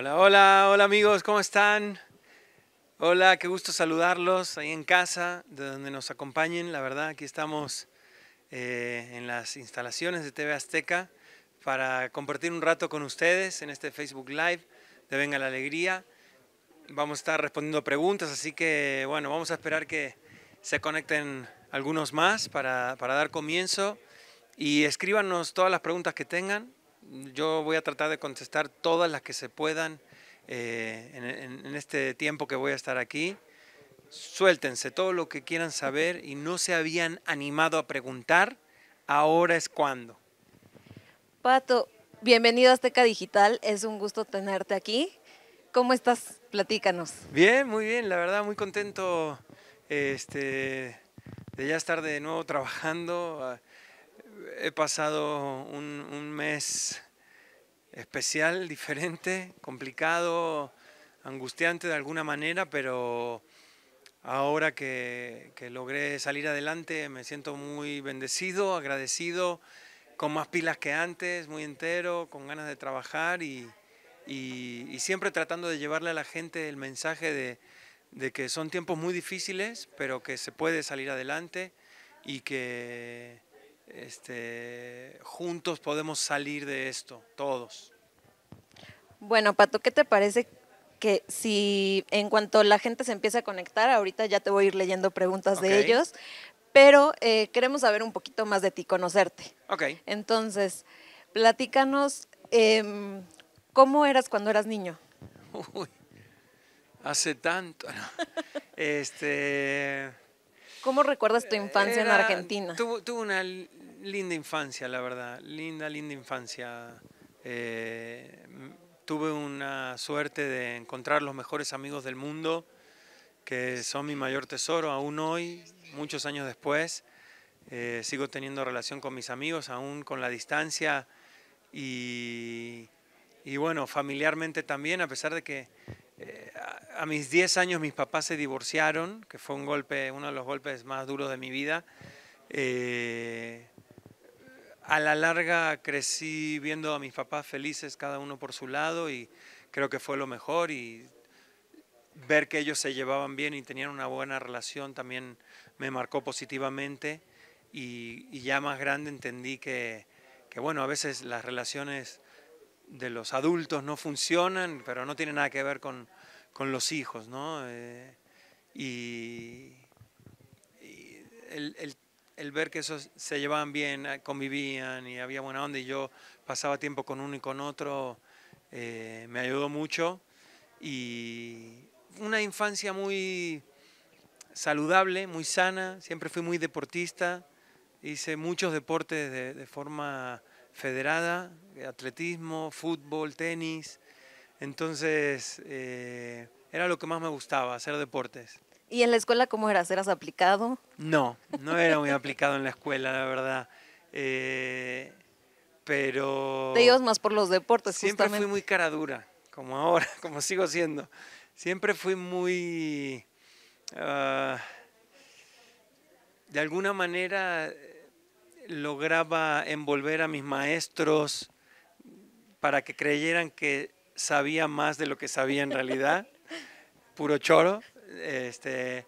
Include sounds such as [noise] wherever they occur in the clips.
Hola, hola, hola amigos, ¿cómo están? Hola, qué gusto saludarlos ahí en casa, de donde nos acompañen. La verdad, aquí estamos eh, en las instalaciones de TV Azteca para compartir un rato con ustedes en este Facebook Live de Venga la Alegría. Vamos a estar respondiendo preguntas, así que bueno, vamos a esperar que se conecten algunos más para, para dar comienzo y escríbanos todas las preguntas que tengan yo voy a tratar de contestar todas las que se puedan eh, en, este tiempo que voy a estar aquí. Suéltense todo lo que quieran saber y no se habían animado a preguntar, ahora es cuando. Pato, bienvenido a Azteca Digital, es un gusto tenerte aquí. ¿Cómo estás? Platícanos. Bien, muy bien, la verdad, muy contento este, de ya estar de nuevo trabajando. Ah, he pasado un, mes especial, [laughs] diferente, complicado, angustiante de alguna manera, pero ahora que, logré salir adelante me siento muy bendecido, agradecido, con más pilas que antes, muy entero, con ganas de trabajar y, siempre tratando de llevarle a la gente el mensaje de, que son tiempos muy difíciles, pero que se puede salir adelante y que, este, juntos podemos salir de esto, todos. Bueno, Pato, ¿qué te parece que si en cuanto la gente se empieza a conectar, ahorita ya te voy a ir leyendo preguntas de ellos, pero eh, queremos saber un poquito más de ti, conocerte. Ok. Entonces, platícanos, em, ¿cómo eras cuando eras niño? Uy, hace tanto. [laughs] este... ¿Cómo recuerdas tu infancia en Argentina? tuve, una linda infancia, la verdad. Linda, linda infancia. Eh, tuve una suerte de encontrar los mejores amigos del mundo, que son mi mayor tesoro aún hoy, muchos años después. Eh, sigo teniendo relación con mis amigos, aún con la distancia. Y, bueno, familiarmente también, a pesar de que eh, a, mis 10 años mis papás se divorciaron, que fue un golpe, uno de los golpes más duros de mi vida a la larga crecí viendo a mis papás felices cada uno por su lado y creo que fue lo mejor y ver que ellos se llevaban bien y tenían una buena relación también me marcó positivamente y, ya más grande entendí que, bueno, a veces las relaciones de los adultos no funcionan, pero no tiene nada que ver con, los hijos, ¿no? Eh, y, el, el el ver que esos se llevaban bien, eh, convivían y había buena onda y yo pasaba tiempo con uno y con otro, eh, me ayudó mucho. Y una infancia muy saludable, muy sana, siempre fui muy deportista, hice muchos deportes de, forma federada, eh, atletismo, fútbol, tenis, entonces era lo que más me gustaba, hacer deportes. ¿Y en la escuela cómo eras? ¿Eras aplicado? No, no era muy aplicado en la escuela, la verdad. Eh, pero... De ellos más por los deportes, Siempre fui muy cara dura, como ahora, [laughs] como sigo siendo. Siempre fui muy... Ah, de alguna manera eh, lograba envolver a mis maestros para que creyeran que sabía más de lo que sabía en realidad, [laughs] puro choro este,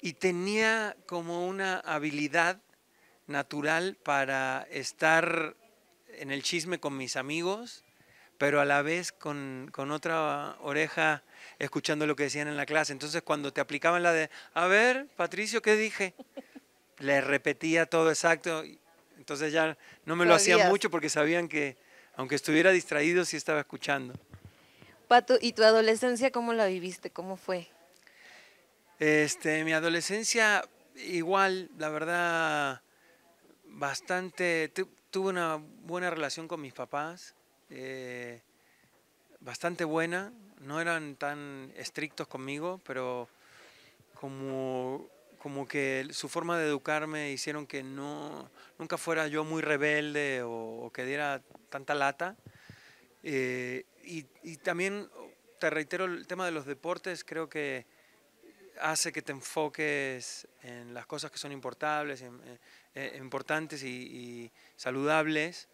y tenía como una habilidad natural para estar en el chisme con mis amigos, pero a la vez con, otra oreja escuchando lo que decían en la clase. Entonces cuando te aplicaban la de, a ver, Patricio, ¿qué dije? Le repetía todo exacto. Entonces ya no me lo hacían mucho porque sabían que aunque estuviera distraído, sí estaba escuchando. Pato, ¿y tu adolescencia cómo la viviste? ¿Cómo fue? Este, mi adolescencia, igual, la verdad, bastante. tuve una buena relación con mis papás, eh, bastante buena. No eran tan estrictos conmigo, pero como, como que su forma de educarme hicieron que no, nunca fuera yo muy rebelde o, que diera tanta lata. Eh, y también, te reitero, el tema de los deportes, creo que hace que te enfoques en las cosas que son importables, eh, eh, importantes y, saludables.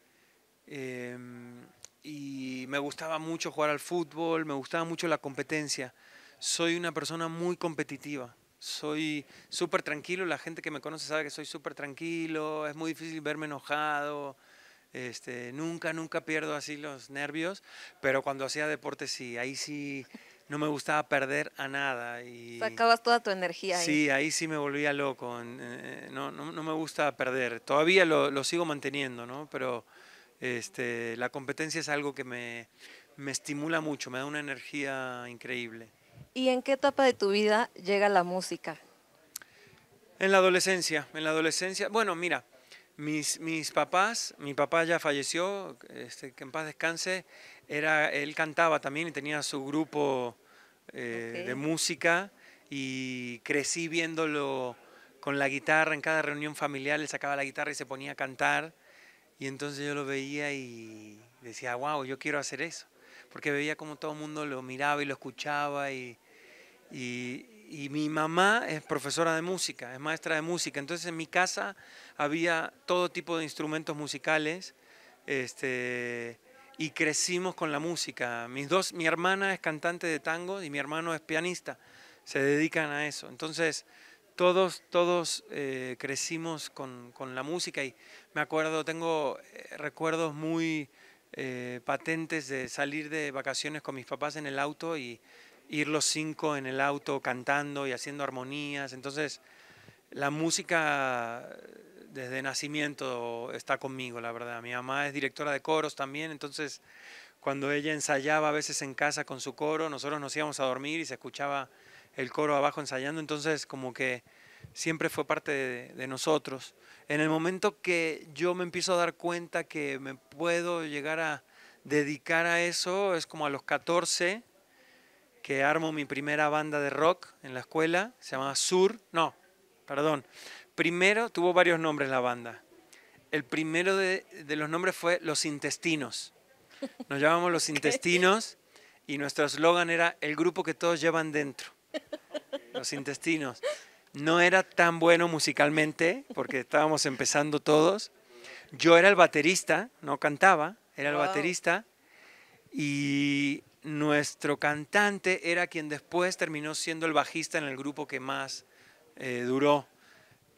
Em, y me gustaba mucho jugar al fútbol, me gustaba mucho la competencia. Soy una persona muy competitiva, soy súper tranquilo, la gente que me conoce sabe que soy súper tranquilo, es muy difícil verme enojado. Este, nunca, nunca pierdo así los nervios, pero cuando hacía deporte sí, ahí sí no me gustaba perder a nada. Y, Sacabas toda tu energía ahí. Sí, ahí sí me volvía loco. no, no, me gusta perder. Todavía lo, sigo manteniendo, ¿no? Pero este, la competencia es algo que me, me estimula mucho, me da una energía increíble. ¿Y en qué etapa de tu vida llega la música? En la adolescencia, en la adolescencia. Bueno, mira, mis, mis papás, mi papá ya falleció, este, que en paz descanse, era, él cantaba también y tenía su grupo eh, de música y crecí viéndolo con la guitarra en cada reunión familiar, él sacaba la guitarra y se ponía a cantar y entonces yo lo veía y decía, wow, yo quiero hacer eso, porque veía como todo el mundo lo miraba y lo escuchaba y, y, y mi mamá es profesora de música, es maestra de música, entonces en mi casa había todo tipo de instrumentos musicales, este, y crecimos con la música. Mis dos, mi hermana es cantante de tango y mi hermano es pianista, se dedican a eso. Entonces, todos, todos eh, crecimos con, la música y me acuerdo, tengo eh, recuerdos muy eh, patentes de salir de vacaciones con mis papás en el auto y ir los cinco en el auto cantando y haciendo armonías. Entonces, la música desde nacimiento está conmigo, la verdad. Mi mamá es directora de coros también, entonces cuando ella ensayaba a veces en casa con su coro, nosotros nos íbamos a dormir y se escuchaba el coro abajo ensayando, entonces como que siempre fue parte de, nosotros. En el momento que yo me empiezo a dar cuenta que me puedo llegar a dedicar a eso, es como a los 14 que armo mi primera banda de rock en la escuela, se llama Sur, no, perdón, Primero tuvo varios nombres la banda. El primero de, los nombres fue Los Intestinos. Nos llamamos Los Intestinos y nuestro eslogan era el grupo que todos llevan dentro. Los Intestinos. No era tan bueno musicalmente porque estábamos empezando todos. Yo era el baterista, no cantaba, era el baterista. Y nuestro cantante era quien después terminó siendo el bajista en el grupo que más eh, duró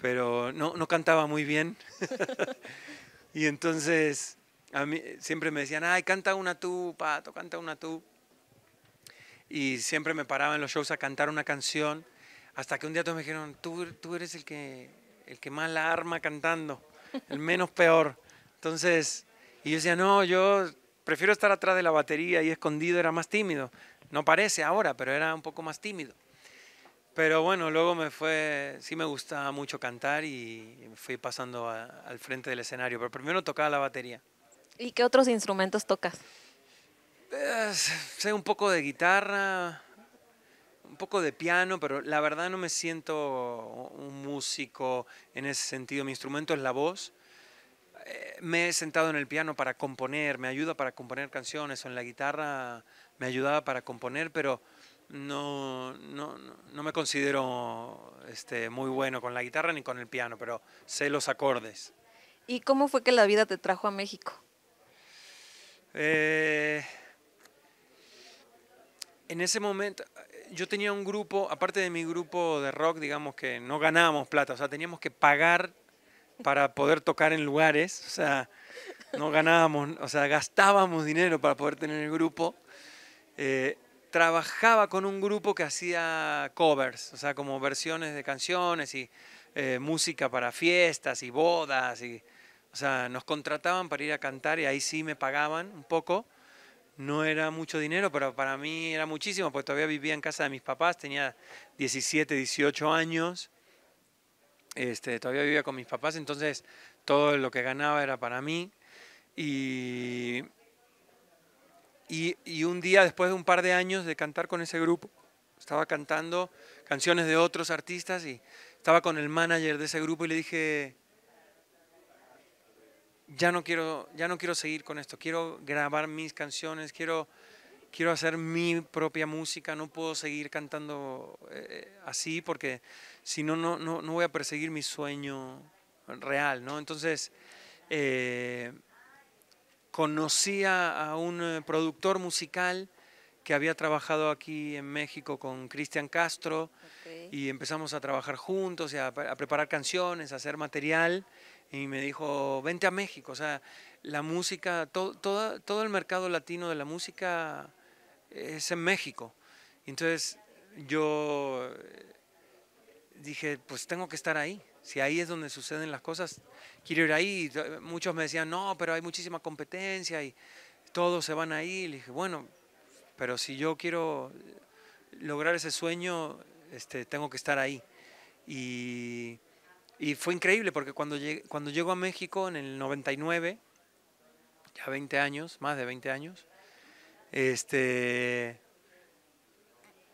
pero no, cantaba muy bien. [laughs] y entonces a mí siempre me decían, ay, canta una tú, Pato, canta una tú. Y siempre me paraba en los shows a cantar una canción, hasta que un día todos me dijeron, tú, tú eres el que, el que más la arma cantando, el menos peor. Entonces, y yo decía, no, yo prefiero estar atrás de la batería y escondido, era más tímido. No parece ahora, pero era un poco más tímido. Pero bueno, luego me fue, sí me gustaba mucho cantar y fui pasando al frente del escenario, pero primero tocaba la batería. ¿Y qué otros instrumentos tocas? Eh, sé un poco de guitarra, un poco de piano, pero la verdad no me siento un músico en ese sentido. Mi instrumento es la voz. Eh, me he sentado en el piano para componer, me ayuda para componer canciones, o en la guitarra me ayudaba para componer, pero no, no, me considero este, muy bueno con la guitarra ni con el piano, pero sé los acordes. ¿Y cómo fue que la vida te trajo a México? Eh, en ese momento yo tenía un grupo, aparte de mi grupo de rock, digamos que no ganábamos plata, o sea, teníamos que pagar para poder tocar en lugares, o sea, no ganábamos, o sea, gastábamos dinero para poder tener el grupo. Eh, trabajaba con un grupo que hacía covers, o sea, como versiones de canciones y eh, música para fiestas y bodas. Y, o sea, nos contrataban para ir a cantar y ahí sí me pagaban un poco. No era mucho dinero, pero para mí era muchísimo, porque todavía vivía en casa de mis papás, tenía 17, 18 años. Este, todavía vivía con mis papás, entonces todo lo que ganaba era para mí. Y y, un día, después de un par de años de cantar con ese grupo, estaba cantando canciones de otros artistas y estaba con el manager de ese grupo y le dije, ya no quiero, ya no quiero seguir con esto, quiero grabar mis canciones, quiero, quiero hacer mi propia música, no puedo seguir cantando eh, así porque si no, no, voy a perseguir mi sueño real, ¿no? Entonces... Eh, conocía a un eh, productor musical que había trabajado aquí en México con Cristian Castro y empezamos a trabajar juntos a, preparar canciones, a hacer material y me dijo, vente a México, o sea, la música, todo el mercado latino de la música es en México. Entonces yo dije, pues tengo que estar ahí. Si ahí es donde suceden las cosas, quiero ir ahí. Eh, muchos me decían, no, pero hay muchísima competencia y todos se van ahí. Le dije, bueno, pero si yo quiero lograr ese sueño, este, tengo que estar ahí. Y, fue increíble porque cuando, cuando llego a México en el 99, ya 20 años, más de 20 años, este,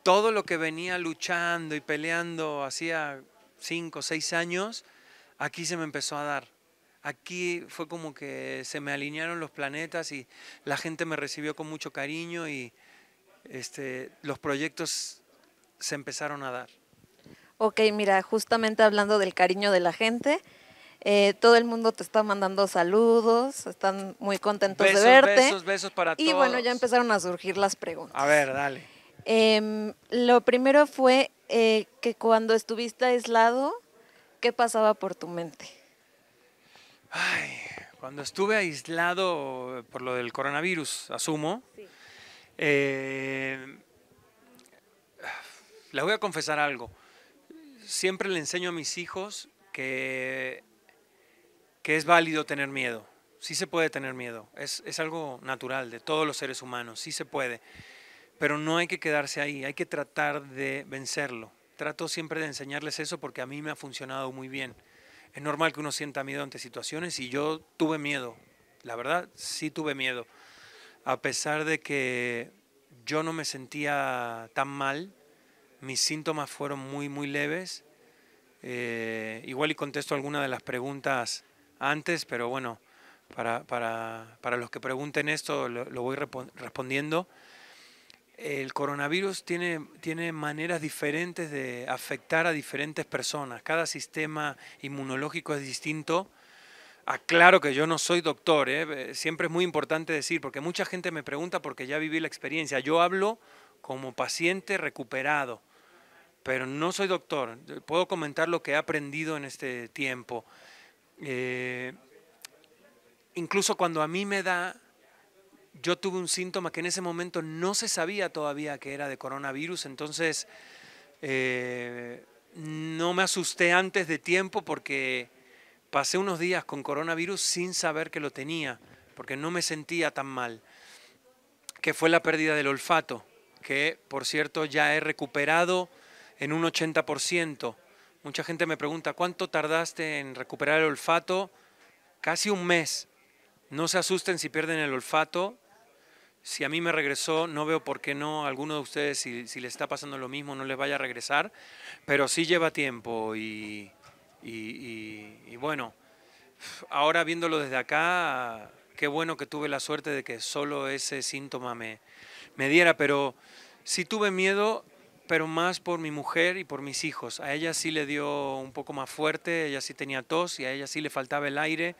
todo lo que venía luchando y peleando hacía cinco o seis años, aquí se me empezó a dar. Aquí fue como que se me alinearon los planetas y la gente me recibió con mucho cariño y este, los proyectos se empezaron a dar. Ok, mira, justamente hablando del cariño de la gente, eh, todo el mundo te está mandando saludos, están muy contentos de verte. Besos, besos para y todos. Y bueno, ya empezaron a surgir las preguntas. A ver, dale. Em, lo primero fue eh, que cuando estuviste aislado, ¿qué pasaba por tu mente? Ay, cuando estuve aislado por lo del coronavirus, asumo, sí. Eh, les voy a confesar algo. Siempre le enseño a mis hijos que, que es válido tener miedo. Sí se puede tener miedo. Es, es algo natural de todos los seres humanos. Sí se puede. Pero no hay que quedarse ahí, hay que tratar de vencerlo. Trato siempre de enseñarles eso porque a mí me ha funcionado muy bien. Es normal que uno sienta miedo ante situaciones y yo tuve miedo, la verdad sí tuve miedo. A pesar de que yo no me sentía tan mal, mis síntomas fueron muy, muy leves. Eh, igual y contesto alguna de las preguntas antes, pero bueno, para, los que pregunten esto lo voy respondiendo el coronavirus tiene, tiene maneras diferentes de afectar a diferentes personas. Cada sistema inmunológico es distinto. Aclaro que yo no soy doctor, ¿eh? Eh, siempre es muy importante decir, porque mucha gente me pregunta porque ya viví la experiencia. Yo hablo como paciente recuperado, pero no soy doctor. Puedo comentar lo que he aprendido en este tiempo. Eh, incluso cuando a mí me da, yo tuve un síntoma que en ese momento no se sabía todavía que era de coronavirus, entonces eh, no me asusté antes de tiempo porque pasé unos días con coronavirus sin saber que lo tenía, porque no me sentía tan mal, que fue la pérdida del olfato, que por cierto ya he recuperado en un 80%. Mucha gente me pregunta, ¿cuánto tardaste en recuperar el olfato? Casi un mes. No se asusten si pierden el olfato, si a mí me regresó, no veo por qué no alguno de ustedes, si, si les está pasando lo mismo, no les vaya a regresar, pero sí lleva tiempo y, bueno, ahora viéndolo desde acá, qué bueno que tuve la suerte de que solo ese síntoma me, me diera, pero sí tuve miedo, pero más por mi mujer y por mis hijos. A ella sí le dio un poco más fuerte, ella sí tenía tos y a ella sí le faltaba el aire.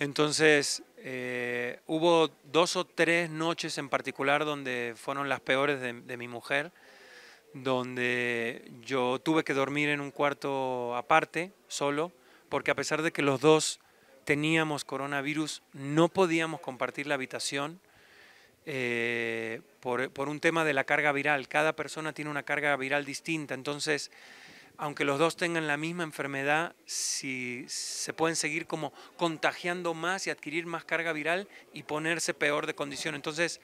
Entonces, eh, hubo dos o tres noches en particular donde fueron las peores de, mi mujer, donde yo tuve que dormir en un cuarto aparte, solo, porque a pesar de que los dos teníamos coronavirus, no podíamos compartir la habitación eh, por, por un tema de la carga viral. Cada persona tiene una carga viral distinta, entonces aunque los dos tengan la misma enfermedad, si se pueden seguir como contagiando más y adquirir más carga viral y ponerse peor de condición. Entonces,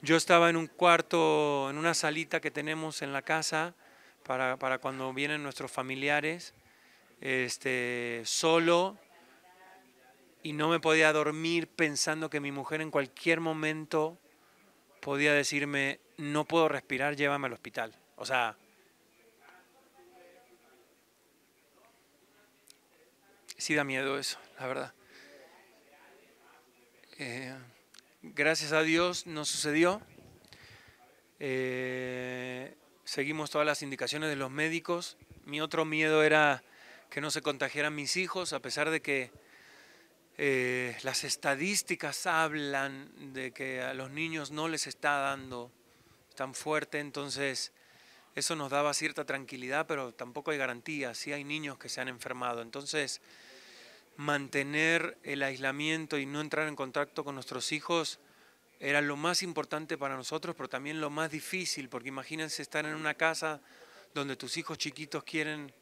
yo estaba en un cuarto, en una salita que tenemos en la casa para, para cuando vienen nuestros familiares, este, solo y no me podía dormir pensando que mi mujer en cualquier momento podía decirme, no puedo respirar, llévame al hospital. O sea, sí da miedo eso, la verdad. Eh, gracias a Dios no sucedió. Eh, seguimos todas las indicaciones de los médicos. Mi otro miedo era que no se contagiaran mis hijos, a pesar de que eh, las estadísticas hablan de que a los niños no les está dando tan fuerte, entonces eso nos daba cierta tranquilidad, pero tampoco hay garantía, sí hay niños que se han enfermado. Entonces, mantener el aislamiento y no entrar en contacto con nuestros hijos era lo más importante para nosotros, pero también lo más difícil, porque imagínense estar en una casa donde tus hijos chiquitos quieren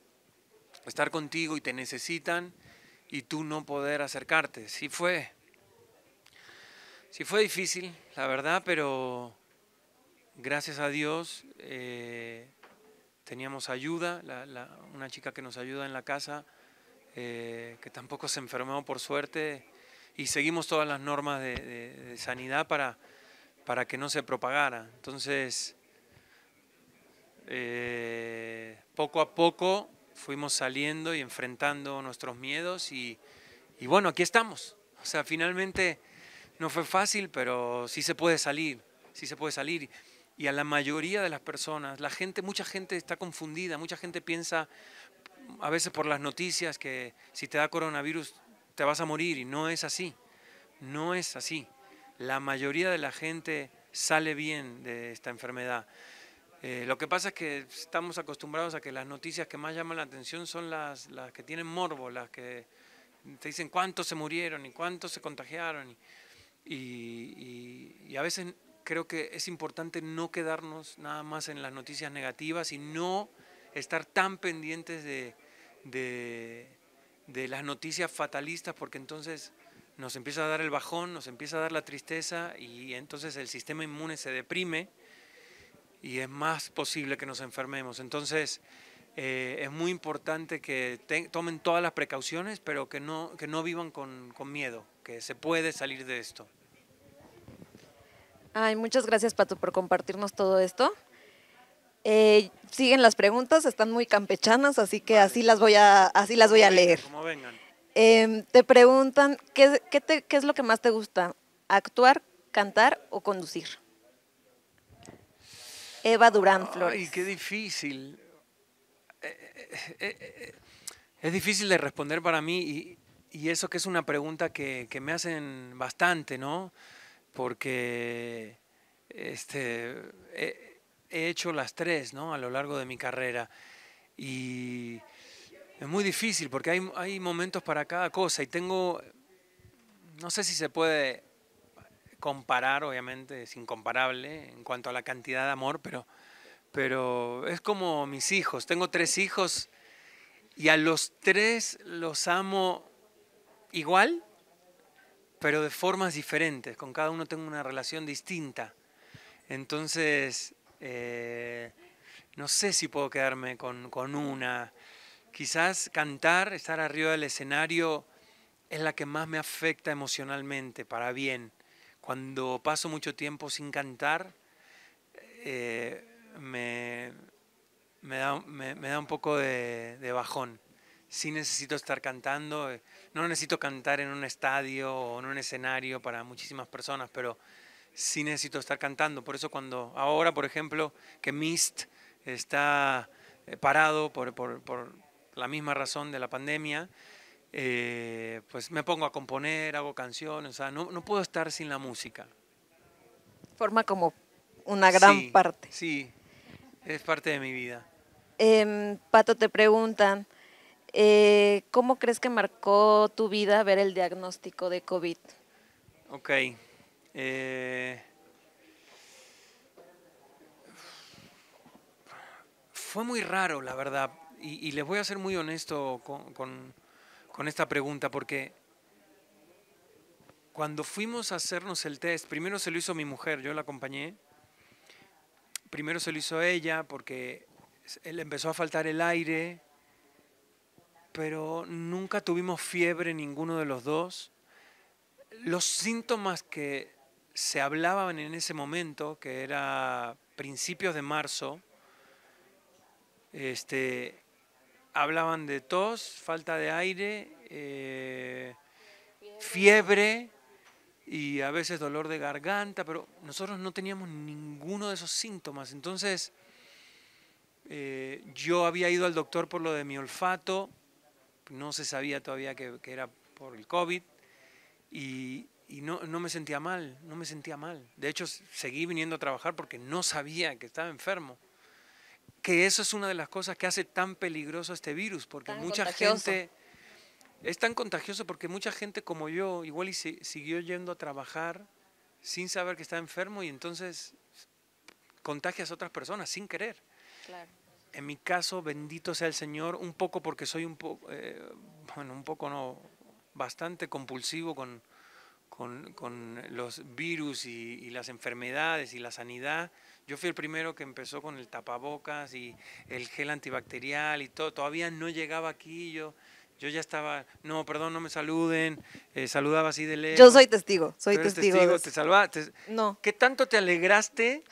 estar contigo y te necesitan y tú no poder acercarte. Sí fue, fue difícil, la verdad, pero gracias a Dios eh, teníamos ayuda, una chica que nos ayuda en la casa eh, que tampoco se enfermó por suerte, y seguimos todas las normas de, sanidad para, para que no se propagara. Entonces, eh, poco a poco fuimos saliendo y enfrentando nuestros miedos y, y, bueno, aquí estamos. O sea, finalmente no fue fácil, pero sí se puede salir, sí se puede salir. Y a la mayoría de las personas, la gente, mucha gente está confundida, mucha gente piensa, a veces por las noticias que si te da coronavirus te vas a morir y no es así. No es así. La mayoría de la gente sale bien de esta enfermedad. Eh, lo que pasa es que estamos acostumbrados a que las noticias que más llaman la atención son las, que tienen morbo, las que te dicen cuántos se murieron y cuántos se contagiaron. y a veces creo que es importante no quedarnos nada más en las noticias negativas y no estar tan pendientes de, de, las noticias fatalistas porque entonces nos empieza a dar el bajón, nos empieza a dar la tristeza y entonces el sistema inmune se deprime y es más posible que nos enfermemos. Entonces eh, es muy importante que tomen todas las precauciones, pero que no, que no vivan con, con miedo, que se puede salir de esto. Ay, muchas gracias Pato por compartirnos todo esto. Eh, siguen las preguntas, están muy campechanas, así que así las voy a, así las voy a leer. Em, te preguntan, ¿qué, es lo que más te gusta? ¿Actuar, cantar o conducir? Eva Durán Flores. Ay, qué difícil. Eh, eh, es difícil de responder para mí y, eso que es una pregunta que, que, me hacen bastante, ¿no? Porque este, he hecho las tres ¿no? a lo largo de mi carrera. Y es muy difícil porque hay, momentos para cada cosa y tengo, no sé si se puede comparar, obviamente es incomparable en cuanto a la cantidad de amor, pero, pero es como mis hijos. Tengo tres hijos y a los tres los amo igual, pero de formas diferentes. Con cada uno tengo una relación distinta. Entonces, eh, no sé si puedo quedarme con, una. Quizás cantar, estar arriba del escenario, es la que más me afecta emocionalmente, para bien. Cuando paso mucho tiempo sin cantar, eh, me, da, un poco de, de, bajón. Sí necesito estar cantando, eh, no necesito cantar en un estadio o en un escenario para muchísimas personas, pero sí necesito estar cantando. Por eso cuando ahora, por ejemplo, que Mist está eh, parado por, la misma razón de la pandemia, eh, pues me pongo a componer, hago canciones, o sea, no, puedo estar sin la música. Forma como una gran parte. Sí, es parte de mi vida. Em, Pato, te preguntan, eh, ¿cómo crees que marcó tu vida ver el diagnóstico de COVID? Ok. Eh, fue muy raro, la verdad, y, les voy a ser muy honesto con, esta pregunta, porque cuando fuimos a hacernos el test, primero se lo hizo mi mujer, yo la acompañé, primero se lo hizo ella porque él empezó a faltar el aire, pero nunca tuvimos fiebre ninguno de los dos. Los síntomas que se hablaban en ese momento, que era principios de marzo, este, hablaban de tos, falta de aire, eh, fiebre y a veces dolor de garganta, pero nosotros no teníamos ninguno de esos síntomas. Entonces, eh, yo había ido al doctor por lo de mi olfato, no se sabía todavía que, que era por el COVID, y, y no, me sentía mal, no me sentía mal. De hecho, seguí viniendo a trabajar porque no sabía que estaba enfermo. Que eso es una de las cosas que hace tan peligroso este virus, porque mucha gente... Es tan contagioso porque mucha gente como yo igual y siguió yendo a trabajar sin saber que estaba enfermo y entonces contagias a otras personas sin querer. En mi caso, bendito sea el Señor, un poco porque soy un poco, eh, bueno, un poco no, bastante compulsivo con, con, los virus y, las enfermedades y la sanidad. Yo fui el primero que empezó con el tapabocas y el gel antibacterial y todo. Todavía no llegaba aquí, yo, yo ya estaba, no, perdón, no me saluden, eh, saludaba así de lejos. Yo soy testigo, soy testigo. Te salvaste? no. ¿Qué tanto te alegraste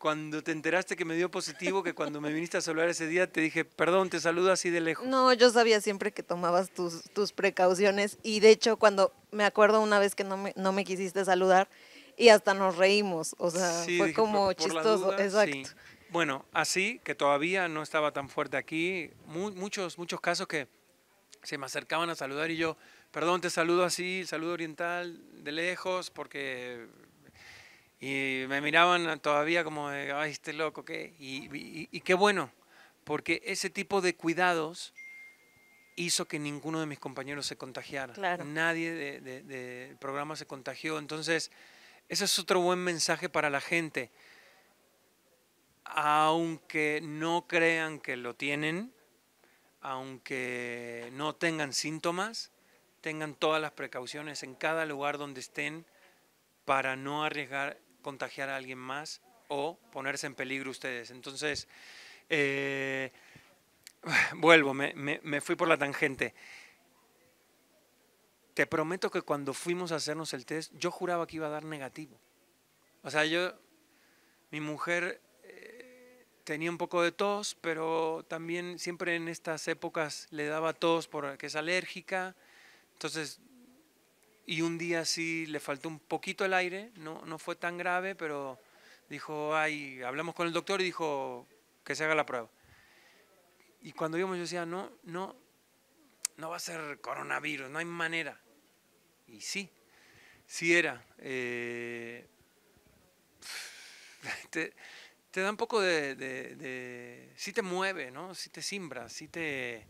cuando te enteraste que me dio positivo que cuando me viniste a saludar ese día te dije, perdón, te saludo así de lejos? No, yo sabía siempre que tomabas tus, tus precauciones y de hecho cuando me acuerdo una vez que no me, quisiste saludar y hasta nos reímos, o sea, fue como chistoso, exacto. Bueno, así que todavía no estaba tan fuerte aquí, muchos, muchos casos que se me acercaban a saludar y yo, perdón, te saludo así, saludo oriental, de lejos, porque y me miraban todavía como, ay, este loco, ¿qué? Y, qué bueno, porque ese tipo de cuidados hizo que ninguno de mis compañeros se contagiara. Nadie del de programa se contagió. Entonces, ese es otro buen mensaje para la gente. Aunque no crean que lo tienen, aunque no tengan síntomas, tengan todas las precauciones en cada lugar donde estén para no arriesgar contagiar a alguien más o ponerse en peligro ustedes. Entonces, eh, vuelvo, me, me fui por la tangente. Te prometo que cuando fuimos a hacernos el test, yo juraba que iba a dar negativo. O sea, yo, mi mujer eh, tenía un poco de tos, pero también siempre en estas épocas le daba tos porque es alérgica. Entonces y un día sí le faltó un poquito el aire, no, no fue tan grave, pero dijo, ay, hablamos con el doctor y dijo que se haga la prueba. Y cuando íbamos yo decía, no, no, no va a ser coronavirus, no hay manera. Y sí, sí era. Eh, [laughs] te, te, da un poco de, de, de, Sí te mueve, ¿no? Sí te simbra, sí te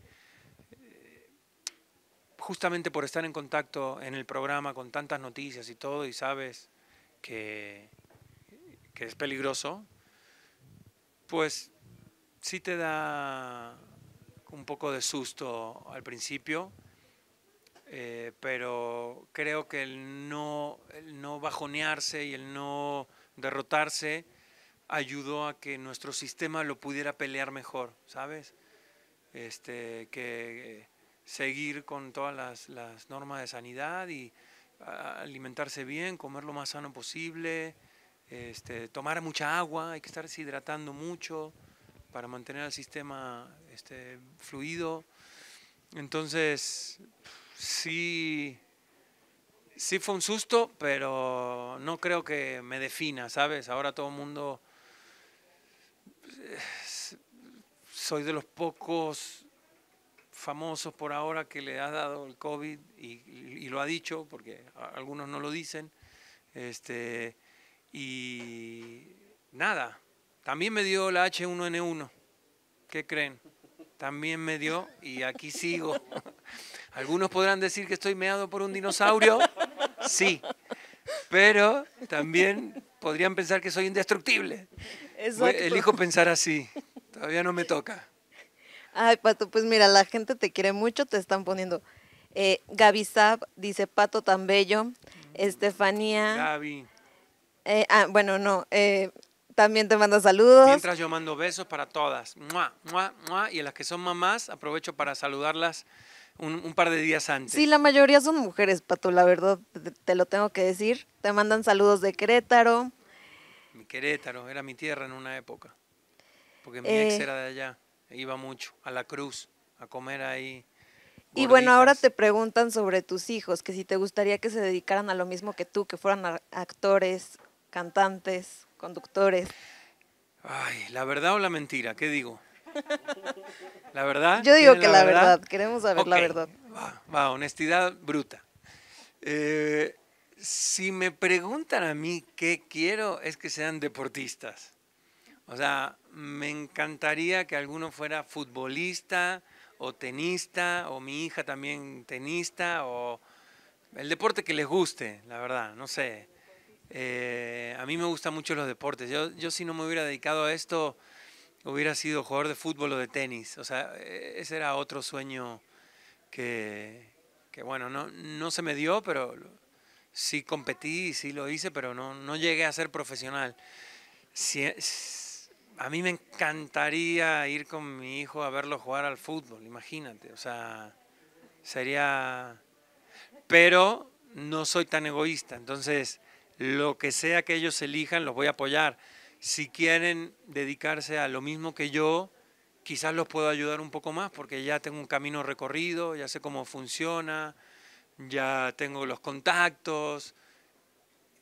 justamente por estar en contacto en el programa con tantas noticias y todo, y sabes que, que es peligroso, pues sí te da un poco de susto al principio, eh, pero creo que el no, no bajonearse y el no derrotarse ayudó a que nuestro sistema lo pudiera pelear mejor, ¿sabes? Este, que seguir con todas las, las normas de sanidad y ah, alimentarse bien, comer lo más sano posible, este, tomar mucha agua, hay que estar hidratando mucho para mantener el sistema este, fluido. Entonces, sí, sí fue un susto, pero no creo que me defina, ¿sabes? Ahora todo el mundo... Pues, soy de los pocos famosos por ahora que le ha dado el COVID y, lo ha dicho, porque algunos no lo dicen. Este, y nada, también me dio la H1N1. ¿Qué creen? También me dio y aquí sigo. [laughs] Algunos podrán decir que estoy meado por un dinosaurio. Sí, pero también podrían pensar que soy indestructible. Elijo pensar así. Todavía no me toca. Ay, Pato, pues mira, la gente te quiere mucho, te están poniendo. Eh, Gaby dice Pato tan bello. Mm. Estefanía. Gaby. Eh, ah, bueno, no. Eh, también te mando saludos. Mientras yo mando besos para todas. ¡Mua, mua, mua! Y a las que son mamás, aprovecho para saludarlas un, par de días antes. Sí, la mayoría son mujeres, Pato, la verdad, te, lo tengo que decir. Te mandan saludos de Querétaro. Mi Querétaro, era mi tierra en una época. Porque mi ex era de allá iba mucho, a la cruz, a comer ahí. Y bueno, ahora te preguntan sobre tus hijos, que si te gustaría que se dedicaran a lo mismo que tú, que fueran actores, cantantes, conductores. Ay, la verdad o la mentira, ¿qué digo? [laughs] ¿La verdad? Yo digo que la, verdad? queremos saber la verdad. Va, va honestidad bruta. Eh, si me preguntan a mí qué quiero, es que sean deportistas. O sea, me encantaría que alguno fuera futbolista o tenista, o mi hija también tenista, o el deporte que les guste, la verdad, no sé. Eh, a mí me gustan mucho los deportes. Yo, si no me hubiera dedicado a esto, hubiera sido jugador de fútbol o de tenis. O sea, e-, ese era otro sueño que, bueno, no, se me dio, pero sí competí, sí lo hice, pero no, llegué a ser profesional a mí me encantaría ir con mi hijo a verlo jugar al fútbol, imagínate, o sea, sería... Pero no soy tan egoísta, entonces lo que sea que ellos elijan los voy a apoyar. Si quieren dedicarse a lo mismo que yo, quizás los puedo ayudar un poco más porque ya tengo un camino recorrido, ya sé cómo funciona, ya tengo los contactos.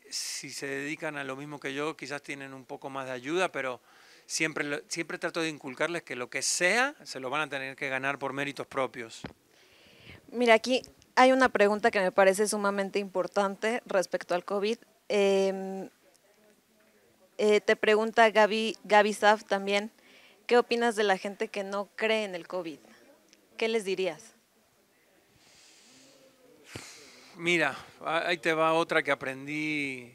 Si se dedican a lo mismo que yo, quizás tienen un poco más de ayuda, pero siempre, trato de inculcarles que lo que sea se lo van a tener que ganar por méritos propios. Mira, aquí hay una pregunta que me parece sumamente importante respecto al COVID. Em, eh, te pregunta Gaby, Gaby Saf también, ¿qué opinas de la gente que no cree en el COVID? ¿Qué les dirías? Mira, ahí te va otra que aprendí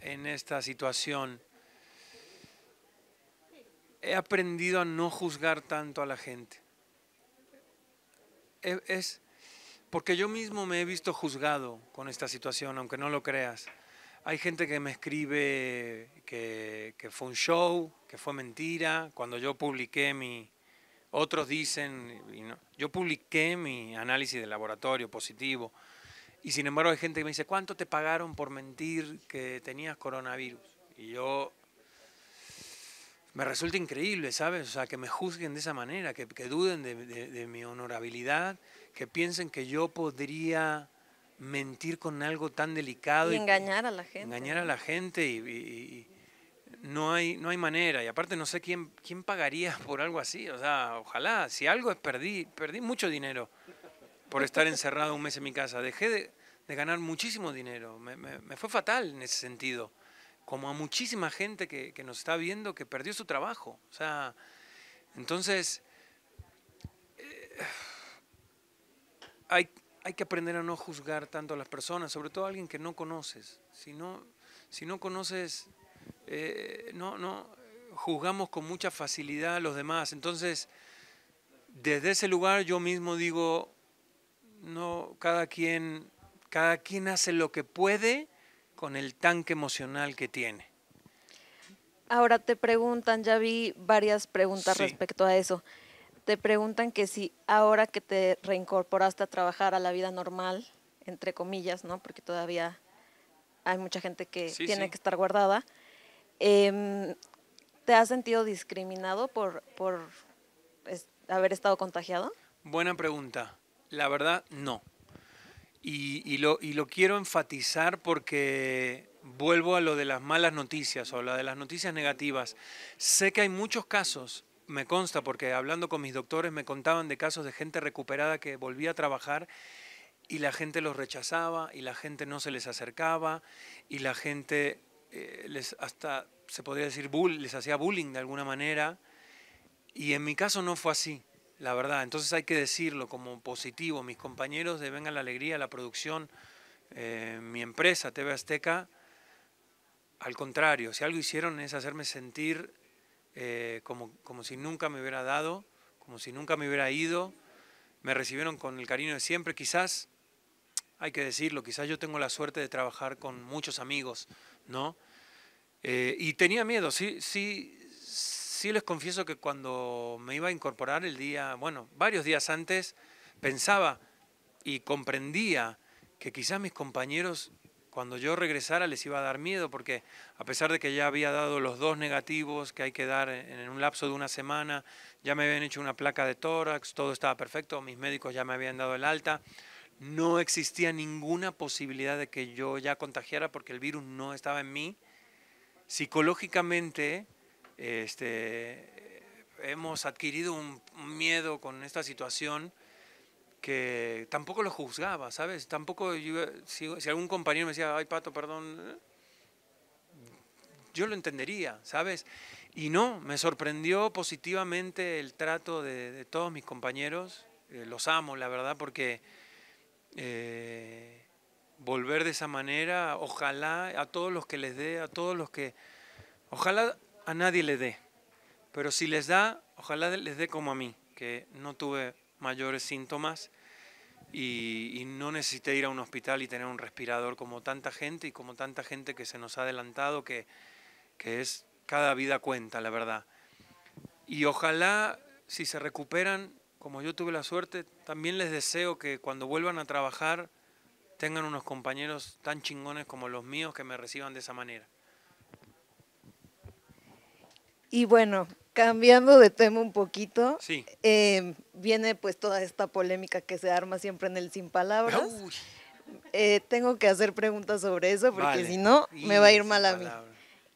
en esta situación he aprendido a no juzgar tanto a la gente. E, es porque yo mismo me he visto juzgado con esta situación, aunque no lo creas. Hay gente que me escribe que, fue un show, que fue mentira. Cuando yo publiqué mi... Otros dicen... yo publiqué mi análisis de laboratorio positivo. Y sin embargo hay gente que me dice, ¿cuánto te pagaron por mentir que tenías coronavirus? Y yo me resulta increíble, ¿sabes? O sea, que me juzguen de esa manera, que, duden de, de, mi honorabilidad, que piensen que yo podría mentir con algo tan delicado. Y, engañar a la gente. Engañar a la gente y, no, hay, no hay manera. Y aparte no sé quién, quién pagaría [laughs] por algo así. O sea, ojalá, si algo es perdí, perdí mucho dinero por estar encerrado un mes en mi casa. Dejé de, ganar muchísimo dinero. me, me fue fatal en ese sentido como a muchísima gente que, nos está viendo que perdió su trabajo. O sea, entonces, eh, hay, que aprender a no juzgar tanto a las personas, sobre todo a alguien que no conoces. Si no, si no conoces, eh, no, no, juzgamos con mucha facilidad a los demás. Entonces, desde ese lugar yo mismo digo, no, cada quien, cada quien hace lo que puede con el tanque emocional que tiene. Ahora te preguntan, ya vi varias preguntas respecto a eso. Te preguntan que si ahora que te reincorporaste a trabajar a la vida normal, entre comillas, ¿no? Porque todavía hay mucha gente que tiene que estar guardada. Em, ¿Te has sentido discriminado por, por haber estado contagiado? Buena pregunta. La verdad, no. Y, lo, y, lo, quiero enfatizar porque vuelvo a lo de las malas noticias o la de las noticias negativas. Sé que hay muchos casos, me consta, porque hablando con mis doctores me contaban de casos de gente recuperada que volvía a trabajar y la gente los rechazaba y la gente no se les acercaba y la gente eh, les hasta se podría decir bull, les hacía bullying de alguna manera. Y en mi caso no fue así. La verdad, entonces hay que decirlo como positivo. Mis compañeros de Venga la Alegría, la producción, eh, mi empresa TV Azteca, al contrario, si algo hicieron es hacerme sentir eh, como, como si nunca me hubiera dado, como si nunca me hubiera ido. Me recibieron con el cariño de siempre. Quizás, hay que decirlo, quizás yo tengo la suerte de trabajar con muchos amigos, ¿no? Eh, y tenía miedo, sí, sí, sí les confieso que cuando me iba a incorporar el día, bueno, varios días antes, pensaba y comprendía que quizás mis compañeros cuando yo regresara les iba a dar miedo porque a pesar de que ya había dado los dos negativos que hay que dar en un lapso de una semana, ya me habían hecho una placa de tórax, todo estaba perfecto, mis médicos ya me habían dado el alta, no existía ninguna posibilidad de que yo ya contagiara porque el virus no estaba en mí. Psicológicamente este, hemos adquirido un miedo con esta situación que tampoco lo juzgaba, ¿sabes? Tampoco, si, algún compañero me decía, ay Pato, perdón, yo lo entendería, ¿sabes? Y no, me sorprendió positivamente el trato de, todos mis compañeros, eh, los amo, la verdad, porque eh, volver de esa manera, ojalá a todos los que les dé, a todos los que, ojalá a nadie le dé, pero si les da, ojalá les dé como a mí, que no tuve mayores síntomas y, no necesité ir a un hospital y tener un respirador como tanta gente y como tanta gente que se nos ha adelantado, que, que es cada vida cuenta, la verdad. Y ojalá, si se recuperan, como yo tuve la suerte, también les deseo que cuando vuelvan a trabajar tengan unos compañeros tan chingones como los míos que me reciban de esa manera. Y bueno, cambiando de tema un poquito, em, viene pues toda esta polémica que se arma siempre en el Sin Palabras. Eh, tengo que hacer preguntas sobre eso porque si no me va a ir mal a mí.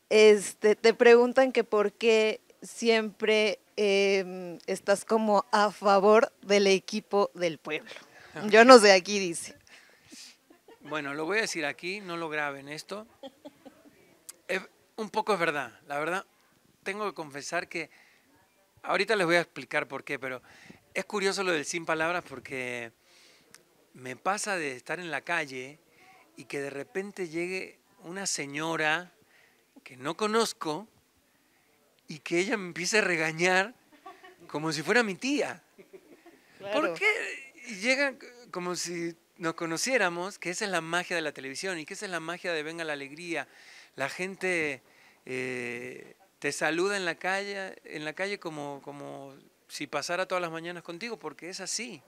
Este, te preguntan que por qué siempre em, estás como a favor del equipo del pueblo. Yo no sé, aquí dice. Bueno, lo voy a decir aquí, no lo graben esto. un poco es verdad, la verdad, tengo que confesar que ahorita les voy a explicar por qué, pero es curioso lo del sin palabras porque me pasa de estar en la calle y que de repente llegue una señora que no conozco y que ella me empiece a regañar como si fuera mi tía. ¿Por qué llega como si nos conociéramos? Que esa es la magia de la televisión y que esa es la magia de Venga la Alegría. La gente eh, te saluda en la calle, en la calle como, como si pasara todas las mañanas contigo, porque es así,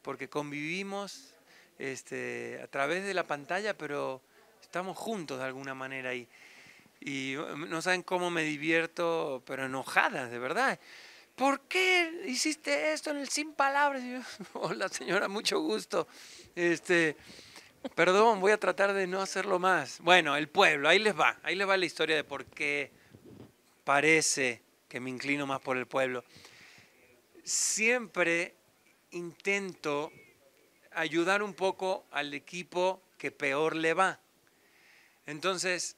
porque convivimos este, a través de la pantalla, pero estamos juntos de alguna manera ahí. Y, mm, no saben cómo me divierto, pero enojadas, de verdad. ¿Por qué hiciste esto en el sin palabras? [laughs] Hola señora, mucho gusto. Este, perdón, voy a tratar de no hacerlo más. Bueno, el pueblo, ahí les va, ahí les va la historia de por qué parece que me inclino más por el pueblo. Siempre intento ayudar un poco al equipo que peor le va. Entonces,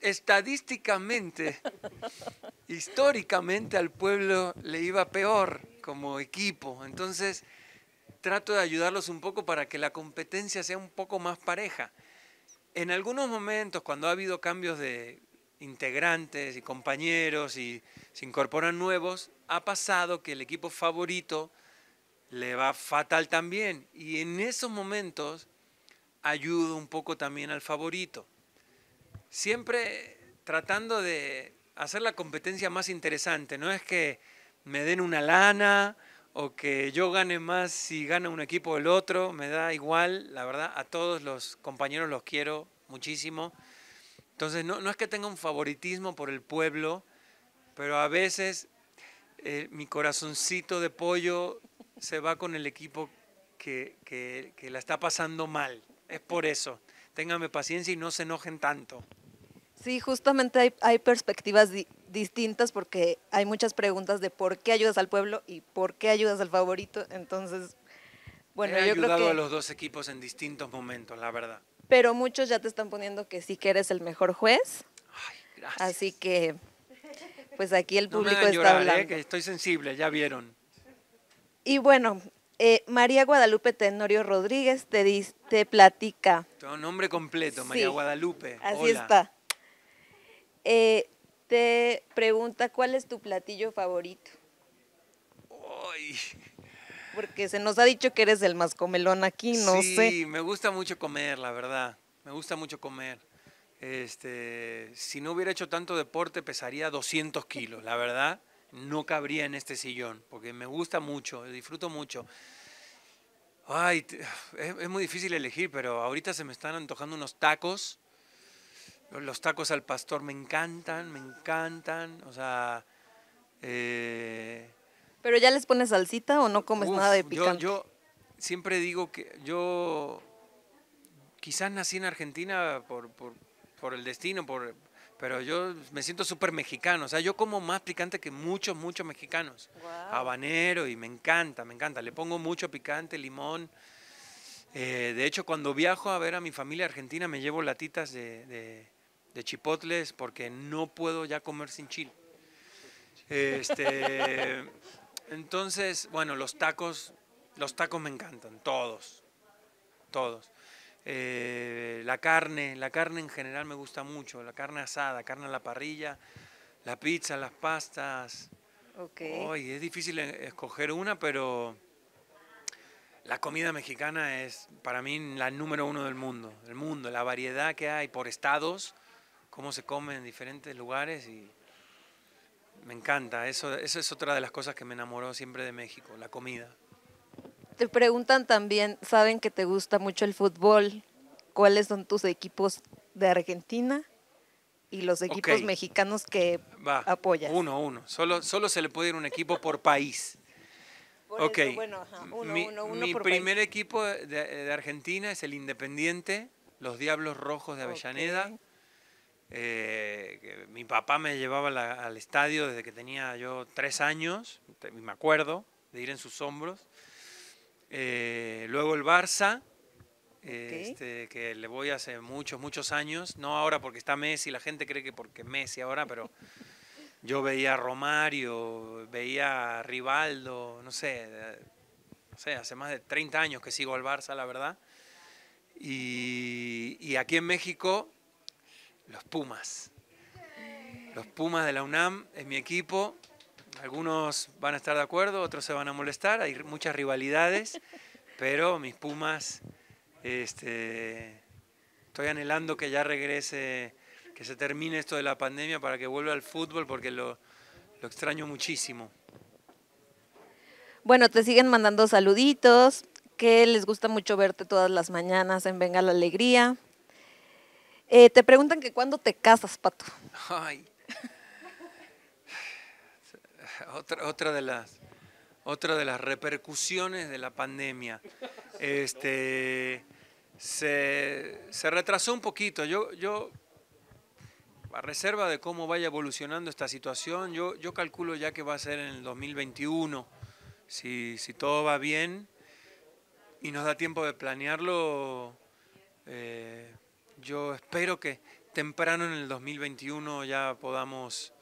estadísticamente, [laughs] históricamente al pueblo le iba peor como equipo. Entonces, trato de ayudarlos un poco para que la competencia sea un poco más pareja en algunos momentos, cuando ha habido cambios de integrantes y compañeros y se incorporan nuevos, ha pasado que el equipo favorito le va fatal también. Y en esos momentos ayudo un poco también al favorito. Siempre tratando de hacer la competencia más interesante. No es que me den una lana o que yo gane más si gana un equipo o el otro, me da igual, la verdad, a todos los compañeros los quiero muchísimo. Entonces, no, es que tenga un favoritismo por el pueblo, pero a veces eh, mi corazoncito de pollo se va con el equipo que, la está pasando mal. Es por eso. Ténganme paciencia y no se enojen tanto. Sí, justamente hay, perspectivas de distintas porque hay muchas preguntas de por qué ayudas al pueblo y por qué ayudas al favorito. Entonces, bueno, He yo creo que... a los dos equipos en distintos momentos, la verdad. Pero muchos ya te están poniendo que sí que eres el mejor juez. Ay, gracias. Así que, pues aquí el público está ¿eh? hablando. que estoy sensible, ya vieron. Y bueno, eh, María Guadalupe Tenorio Rodríguez te, dice te platica. Tu nombre completo, María Guadalupe. Así está. Eh, te pregunta cuál es tu platillo favorito. Porque se nos ha dicho que eres el más comelón aquí, no sé. Sí, me gusta mucho comer, la verdad. Me gusta mucho comer. Este, si no hubiera hecho tanto deporte, pesaría 200 kilos, la verdad. No cabría en este sillón, porque me gusta mucho, disfruto mucho. Ay, es, es muy difícil elegir, pero ahorita se me están antojando unos tacos los tacos al pastor me encantan, me encantan. O sea. Eh, ¿Pero ya les pones salsita o no comes nada de picante? Yo, siempre digo que yo. Quizás nací en Argentina por, por, por el destino, por, pero yo me siento súper mexicano. O sea, yo como más picante que muchos, muchos mexicanos. Habanero y me encanta, me encanta. Le pongo mucho picante, limón. Eh, de hecho, cuando viajo a ver a mi familia argentina, me llevo latitas de, de chipotles porque no puedo ya comer sin chile. Este, [laughs] entonces, bueno, los tacos, los tacos me encantan, todos, todos. Eh, la carne, la carne en general me gusta mucho, la carne asada, carne a la parrilla, la pizza, las pastas. Okay. es difícil e-, escoger una, pero la comida mexicana es para mí la número uno del mundo, el mundo, la variedad que hay por estados, cómo se come en diferentes lugares y me encanta. Eso, eso es otra de las cosas que me enamoró siempre de México, la comida. Te preguntan también, saben que te gusta mucho el fútbol, ¿cuáles son tus equipos de Argentina y los equipos mexicanos que apoyas? Uno, uno. Solo, solo se le puede ir un equipo por país. ok. bueno, Uno, mi, uno, primer equipo de, Argentina es el Independiente, los Diablos Rojos de Avellaneda. Eh, mi papá me llevaba al estadio desde que tenía yo tres años, me acuerdo de ir en sus hombros. Eh, luego el Barça, este, que le voy hace muchos, muchos años, no ahora porque está Messi, la gente cree que porque Messi ahora, pero [laughs] yo veía a Romario, veía a Rivaldo, no sé, hace más de 30 años que sigo al Barça, la verdad. Y, y aquí en México los Pumas. Los Pumas de la UNAM es mi equipo. Algunos van a estar de acuerdo, otros se van a molestar. Hay muchas rivalidades, pero mis Pumas, este, estoy anhelando que ya regrese, que se termine esto de la pandemia para que vuelva al fútbol porque lo, lo extraño muchísimo. Bueno, te siguen mandando saluditos, que les gusta mucho verte todas las mañanas en Venga la Alegría. Eh, te preguntan que cuándo te casas, Pato. Ay. Otra, otra, de las, otra de las repercusiones de la pandemia. Este, se, retrasó un poquito. Yo, yo, a reserva de cómo vaya evolucionando esta situación, yo, yo calculo ya que va a ser en el 2021, si, todo va bien y nos da tiempo de planearlo. Eh, yo espero que temprano en el 2021 ya podamos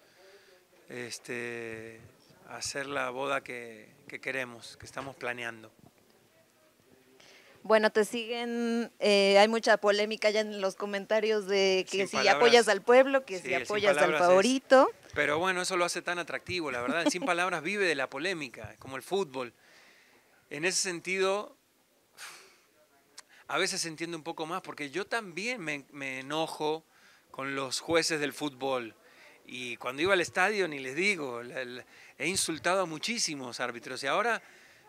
este, hacer la boda que, queremos, que estamos planeando. Bueno, te siguen, eh, hay mucha polémica ya en los comentarios de que si apoyas al pueblo, que si apoyas al favorito. pero bueno, eso lo hace tan atractivo, la verdad. Sin palabras vive de la polémica, como el fútbol. En ese sentido, a veces entiendo un poco más, porque yo también me, enojo con los jueces del fútbol. Y cuando iba al estadio, ni les digo, he insultado a muchísimos árbitros. Y ahora,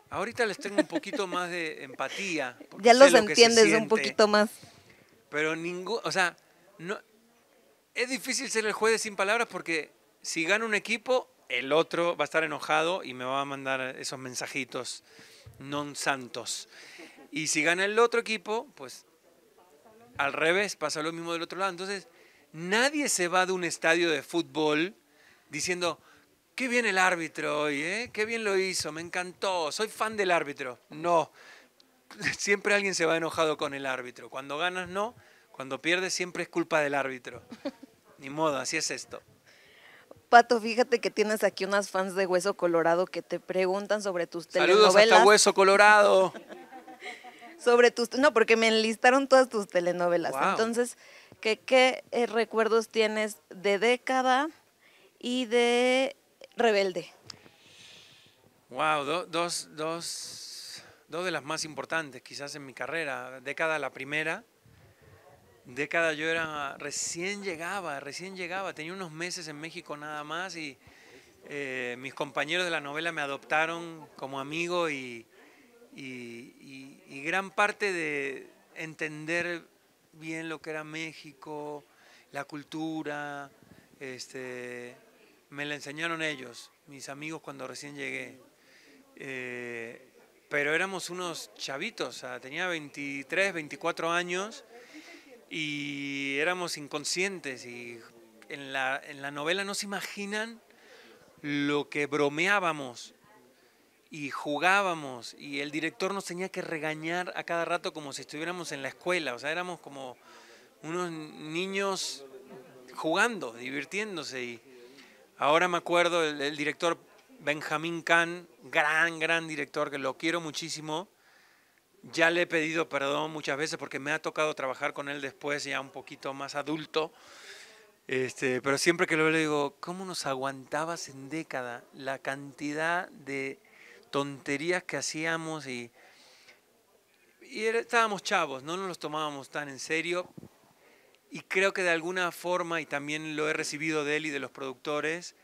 ahorita les tengo un poquito [laughs] más de empatía. Ya los entiendes un poquito más. Pero ningún, o sea, no, es difícil ser el juez sin palabras porque si gana un equipo, el otro va a estar enojado y me va a mandar esos mensajitos non santos. Y si gana el otro equipo, pues al revés, pasa lo mismo del otro lado. Entonces, nadie se va de un estadio de fútbol diciendo, qué bien el árbitro hoy, ¿eh? qué bien lo hizo, me encantó, soy fan del árbitro. No, [laughs] siempre alguien se va enojado con el árbitro. Cuando ganas, no. Cuando pierdes, siempre es culpa del árbitro. [laughs] Ni modo, así es esto. Pato, fíjate que tienes aquí unas fans de Hueso Colorado que te preguntan sobre tus teléfonos Saludos hasta Hueso Colorado. [laughs] sobre tus... No, porque me enlistaron todas tus telenovelas. Entonces, ¿qué, qué eh, recuerdos tienes de década y de rebelde? Wow, dos, dos, dos de las más importantes quizás en mi carrera. Década la primera, década yo era recién llegaba, recién llegaba, tenía unos meses en México nada más y eh, mis compañeros de la novela me adoptaron como amigo y y, gran parte de entender bien lo que era México, la cultura, este, me la enseñaron ellos, mis amigos cuando recién llegué. Eh, pero éramos unos chavitos, tenía 23, 24 años y éramos inconscientes y en la, en la novela no se imaginan lo que bromeábamos y jugábamos y el director nos tenía que regañar a cada rato como si estuviéramos en la escuela, o sea, éramos como unos niños jugando, divirtiéndose y ahora me acuerdo el, director Benjamín Khan, gran, gran director que lo quiero muchísimo, ya le he pedido perdón muchas veces porque me ha tocado trabajar con él después ya un poquito más adulto. Este, pero siempre que lo veo le digo, ¿cómo nos aguantabas en década la cantidad de tonterías que hacíamos y, y estábamos chavos, no nos los tomábamos tan en serio. Y creo que de alguna forma, y también lo he recibido de él y de los productores,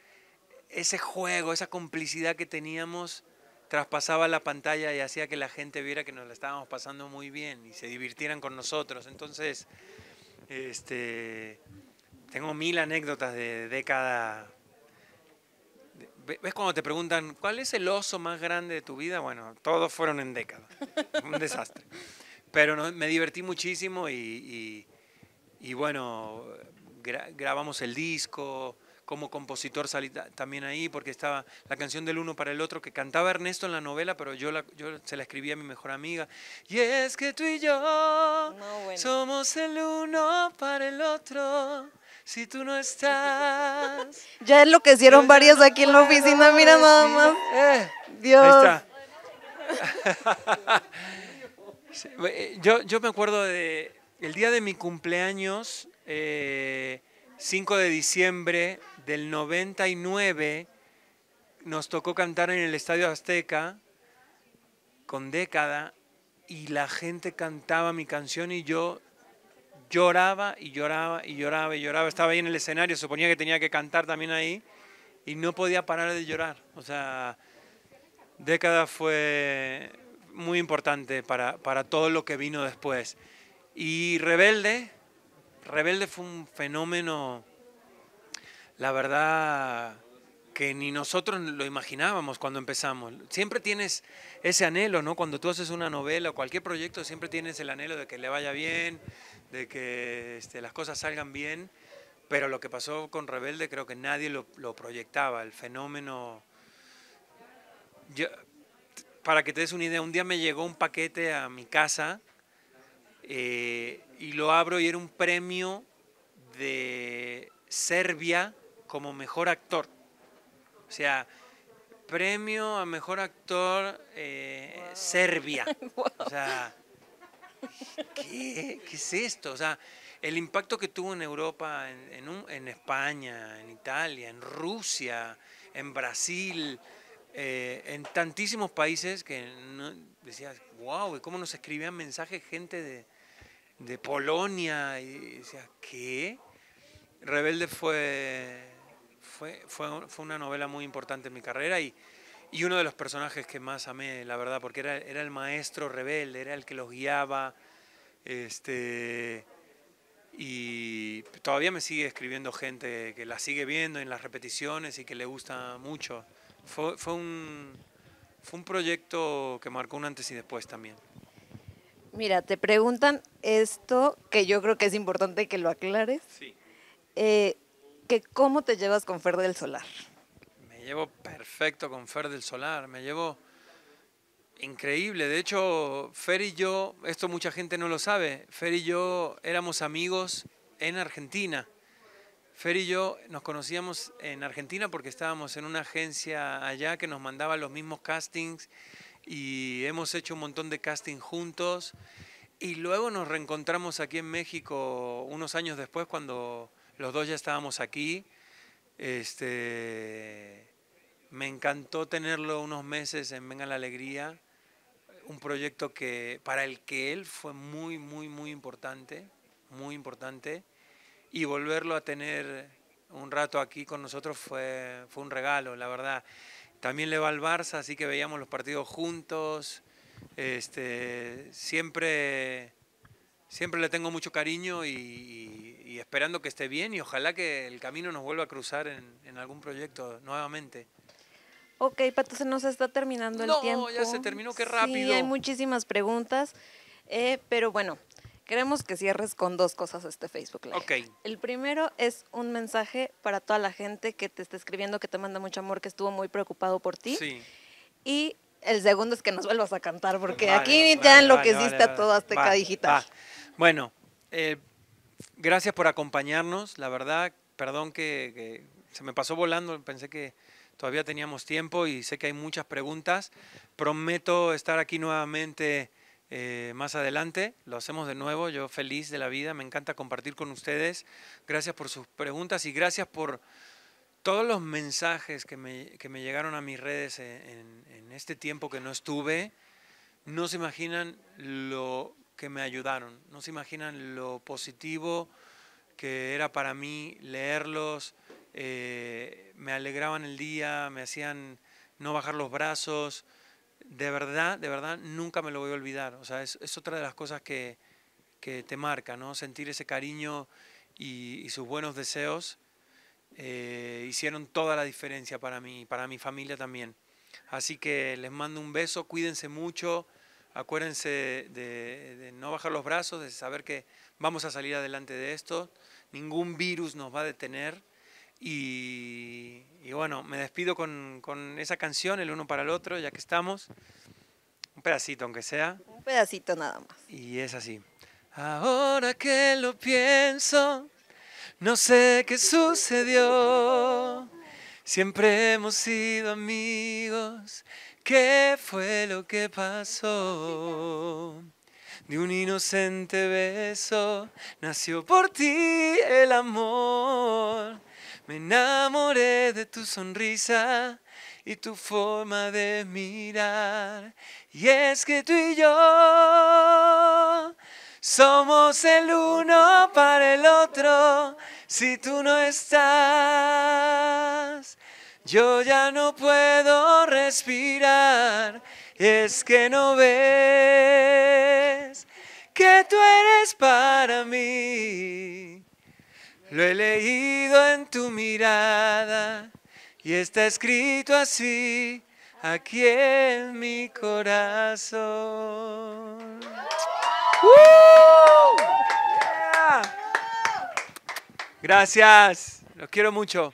ese juego, esa complicidad que teníamos, traspasaba la pantalla y hacía que la gente viera que nos la estábamos pasando muy bien y se divirtieran con nosotros. Entonces, este, tengo mil anécdotas de década ¿Ves cuando te preguntan cuál es el oso más grande de tu vida? Bueno, todos fueron en décadas. [laughs] Un desastre. Pero me divertí muchísimo y, bueno, grabamos el disco. Como compositor salí también ahí porque estaba la canción del uno para el otro que cantaba Ernesto en la novela, pero yo, la, yo se la escribí a mi mejor amiga. Y es que tú y yo somos el uno para el otro si tú no estás. [laughs] Ya es lo que hicieron varias aquí en la oficina, mira mamá. Eh, Dios. Ahí está. [laughs] Eh, yo, yo me acuerdo de el día de mi cumpleaños, 5 eh, de diciembre del 99, nos tocó cantar en el Estadio Azteca con década y la gente cantaba mi canción y yo lloraba y lloraba y lloraba y lloraba. Estaba ahí en el escenario, suponía que tenía que cantar también ahí y no podía parar de llorar. O sea, década fue muy importante para, todo lo que vino después. Y Rebelde, Rebelde fue un fenómeno, la verdad, que ni nosotros lo imaginábamos cuando empezamos. Siempre tienes ese anhelo, ¿no? Cuando tú haces una novela o cualquier proyecto, siempre tienes el anhelo de que le vaya bien de que este, las cosas salgan bien, pero lo que pasó con Rebelde creo que nadie lo, proyectaba, el fenómeno... para que te des una idea, un día me llegó un paquete a mi casa eh, y lo abro y era un premio de Serbia como mejor actor. O sea, premio a mejor actor eh, Serbia. [laughs] O sea, ¿Qué? ¿Qué es esto? O sea, el impacto que tuvo en Europa, en, España, en Italia, en Rusia, en Brasil, eh, en tantísimos países que decías, wow, ¿y cómo nos escribían mensajes gente de, Polonia? Y decías, ¿qué? Rebelde fue, fue, fue una novela muy importante en mi carrera y y uno de los personajes que más amé, la verdad, porque era, el maestro rebelde, era el que los guiaba. Este, y todavía me sigue escribiendo gente que la sigue viendo en las repeticiones y que le gusta mucho. Fue, un, proyecto que marcó un antes y después también. Mira, te preguntan esto, que yo creo que es importante que lo aclares. Sí. Eh, que ¿Cómo te llevas con Fer del Solar? llevo perfecto con Fer del Solar, me llevo increíble. De hecho, Fer y yo, esto mucha gente no lo sabe, Fer y yo éramos amigos en Argentina. Fer y yo nos conocíamos en Argentina porque estábamos en una agencia allá que nos mandaba los mismos castings y hemos hecho un montón de castings juntos. Y luego nos reencontramos aquí en México unos años después cuando los dos ya estábamos aquí. Este, me encantó tenerlo unos meses en Venga la Alegría, un proyecto que para el que él fue muy, muy, muy importante, muy importante, y volverlo a tener un rato aquí con nosotros fue, un regalo, la verdad. También le va al Barça, así que veíamos los partidos juntos. Este, siempre, siempre le tengo mucho cariño y, esperando que esté bien y ojalá que el camino nos vuelva a cruzar en algún proyecto nuevamente. Ok, Pato, se nos está terminando el tiempo. No, ya se terminó, qué rápido. Sí, hay muchísimas preguntas, eh, pero bueno, queremos que cierres con dos cosas este Facebook Live. Ok. El primero es un mensaje para toda la gente que te está escribiendo, que te manda mucho amor, que estuvo muy preocupado por ti. Sí. Y el segundo es que nos vuelvas a cantar, porque aquí ya te lo que hiciste a todo Azteca Digital. Bueno, eh, gracias por acompañarnos, la verdad, perdón que se me pasó volando, pensé que Todavía teníamos tiempo y sé que hay muchas preguntas. Prometo estar aquí nuevamente eh, más adelante. Lo hacemos de nuevo. Yo feliz de la vida. Me encanta compartir con ustedes. Gracias por sus preguntas y gracias por todos los mensajes que me, que me llegaron a mis redes en, en este tiempo que no estuve. No se imaginan lo que me ayudaron. No se imaginan lo positivo que era para mí leerlos, eh, me alegraban el día, me hacían no bajar los brazos. De verdad, de verdad, nunca me lo voy a olvidar. O sea, es, otra de las cosas que, te marca, ¿no? Sentir ese cariño y, sus buenos deseos eh, hicieron toda la diferencia para mí, para mi familia también. Así que les mando un beso, cuídense mucho, acuérdense de no bajar los brazos, de saber que vamos a salir adelante de esto, ningún virus nos va a detener y, bueno, me despido con, con, esa canción, el uno para el otro, ya que estamos. Un pedacito, aunque sea. Un pedacito nada más. Y es así. Ahora que lo pienso, no sé qué sucedió. Siempre hemos sido amigos. ¿Qué fue lo que pasó? De un inocente beso nació por ti el amor me enamoré de tu sonrisa y tu forma de mirar. Y es que tú y yo somos el uno para el otro. Si tú no estás, yo ya no puedo respirar. Es que no ves que tú eres para mí lo he leído en tu mirada y está escrito así aquí en mi corazón. ¡Uh! Gracias, los quiero mucho.